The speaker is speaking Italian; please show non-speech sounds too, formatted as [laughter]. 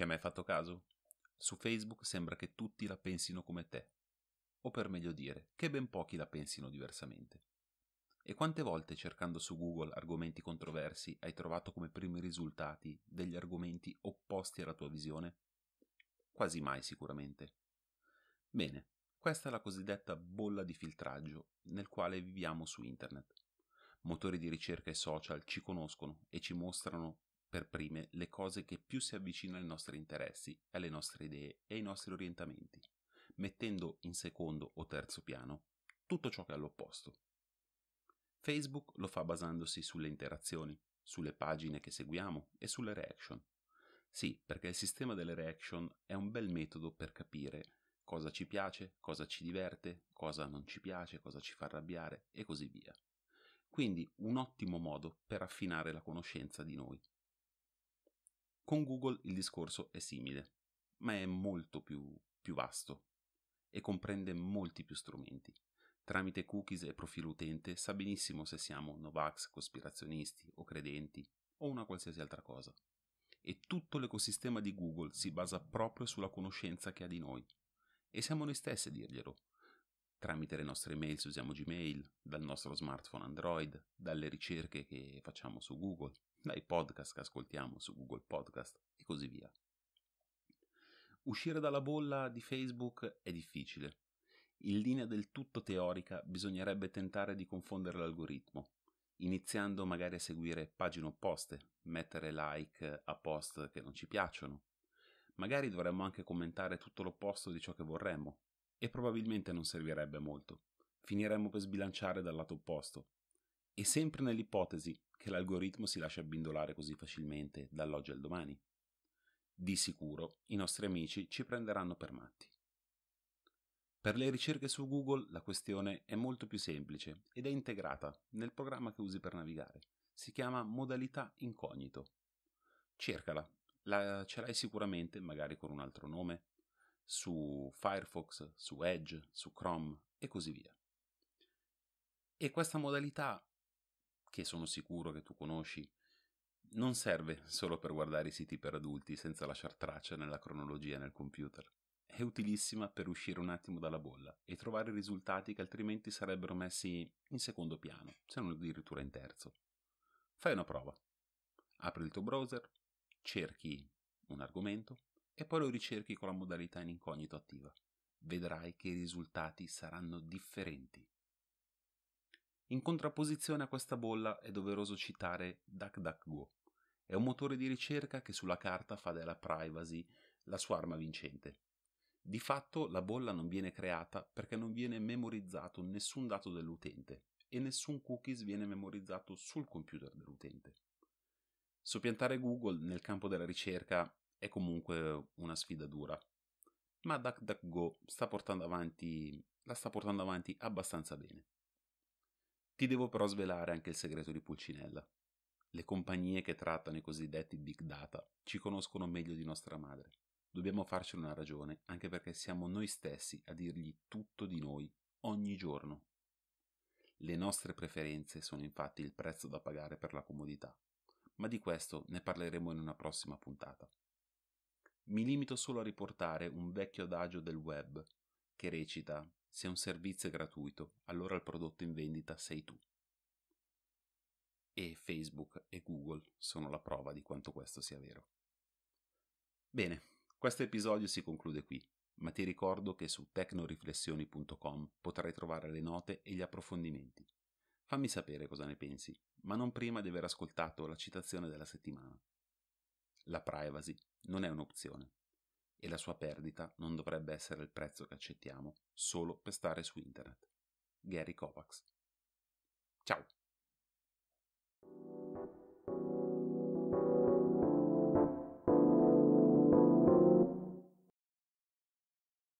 Ci hai mai fatto caso? Su Facebook sembra che tutti la pensino come te. O per meglio dire, che ben pochi la pensino diversamente. E quante volte cercando su Google argomenti controversi hai trovato come primi risultati degli argomenti opposti alla tua visione? Quasi mai sicuramente. Bene, questa è la cosiddetta bolla di filtraggio nel quale viviamo su internet. Motori di ricerca e social ci conoscono e ci mostrano per prime le cose che più si avvicinano ai nostri interessi, alle nostre idee e ai nostri orientamenti, mettendo in secondo o terzo piano tutto ciò che è all'opposto. Facebook lo fa basandosi sulle interazioni, sulle pagine che seguiamo e sulle reaction. Sì, perché il sistema delle reaction è un bel metodo per capire cosa ci piace, cosa ci diverte, cosa non ci piace, cosa ci fa arrabbiare e così via. Quindi un ottimo modo per affinare la conoscenza di noi, con Google il discorso è simile, ma è molto più, più vasto e comprende molti più strumenti. Tramite cookies e profilo utente sa benissimo se siamo Novax, cospirazionisti o credenti o una qualsiasi altra cosa. E tutto l'ecosistema di Google si basa proprio sulla conoscenza che ha di noi. E siamo noi stessi a dirglielo, tramite le nostre mail se usiamo Gmail, dal nostro smartphone Android, dalle ricerche che facciamo su Google, dai podcast che ascoltiamo su Google Podcast e così via. Uscire dalla bolla di Facebook è difficile. In linea del tutto teorica bisognerebbe tentare di confondere l'algoritmo, iniziando magari a seguire pagine opposte, mettere like a post che non ci piacciono. Magari dovremmo anche commentare tutto l'opposto di ciò che vorremmo, e probabilmente non servirebbe molto. Finiremmo per sbilanciare dal lato opposto. E sempre nell'ipotesi che l'algoritmo si lascia abbindolare così facilmente dall'oggi al domani. Di sicuro i nostri amici ci prenderanno per matti. Per le ricerche su Google la questione è molto più semplice ed è integrata nel programma che usi per navigare. Si chiama modalità incognito. Cercala, la, ce l'hai sicuramente, magari con un altro nome, su Firefox, su Edge, su Chrome e così via. E questa modalità, che sono sicuro che tu conosci, non serve [laughs] solo per guardare i siti per adulti senza lasciar traccia nella cronologia nel computer. È utilissima per uscire un attimo dalla bolla e trovare risultati che altrimenti sarebbero messi in secondo piano, se non addirittura in terzo. Fai una prova. Apri il tuo browser, cerchi un argomento, e poi lo ricerchi con la modalità in incognito attiva. Vedrai che i risultati saranno differenti. In contrapposizione a questa bolla è doveroso citare DuckDuckGo. È un motore di ricerca che sulla carta fa della privacy la sua arma vincente. Di fatto la bolla non viene creata perché non viene memorizzato nessun dato dell'utente e nessun cookies viene memorizzato sul computer dell'utente. Soppiantare Google nel campo della ricerca è comunque una sfida dura. Ma DuckDuckGo sta portando avanti, la sta portando avanti abbastanza bene. Ti devo però svelare anche il segreto di Pulcinella. Le compagnie che trattano i cosiddetti big data ci conoscono meglio di nostra madre. Dobbiamo farcene una ragione, anche perché siamo noi stessi a dirgli tutto di noi ogni giorno. Le nostre preferenze sono infatti il prezzo da pagare per la comodità, ma di questo ne parleremo in una prossima puntata mi limito solo a riportare un vecchio adagio del web che recita se un servizio è gratuito, allora il prodotto in vendita sei tu. E Facebook e Google sono la prova di quanto questo sia vero. Bene, questo episodio si conclude qui, ma ti ricordo che su tecnoriflessioni.com potrai trovare le note e gli approfondimenti. Fammi sapere cosa ne pensi, ma non prima di aver ascoltato la citazione della settimana. La privacy non è un'opzione e la sua perdita non dovrebbe essere il prezzo che accettiamo solo per stare su internet. Gary Kovacs. Ciao!